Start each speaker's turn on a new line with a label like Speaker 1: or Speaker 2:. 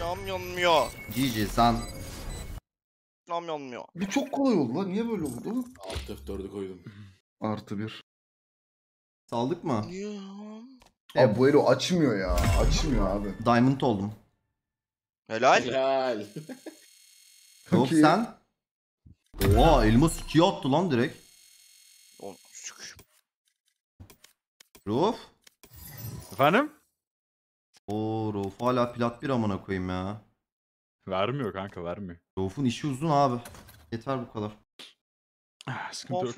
Speaker 1: Yanmıyor.
Speaker 2: GG san.
Speaker 1: Yanmıyor.
Speaker 3: Bir çok kolay oldu lan. Niye böyle oldu?
Speaker 4: Artı F4'ü koydum.
Speaker 3: Artı bir. Saldık mı? Abi e, bu elo açmıyor ya. Açmıyor abi. Diamond oldum.
Speaker 5: Helal. Helal.
Speaker 6: Yok sen? Oha elmas 2'ye attı lan direkt. Ruf. Efendim? Oo Rauf hala
Speaker 7: plat bir amına koyayım ya. Vermiyor kanka vermiyor. Rauf'un işi uzun abi. Yeter bu kadar. Ah, Sıkıntı yok.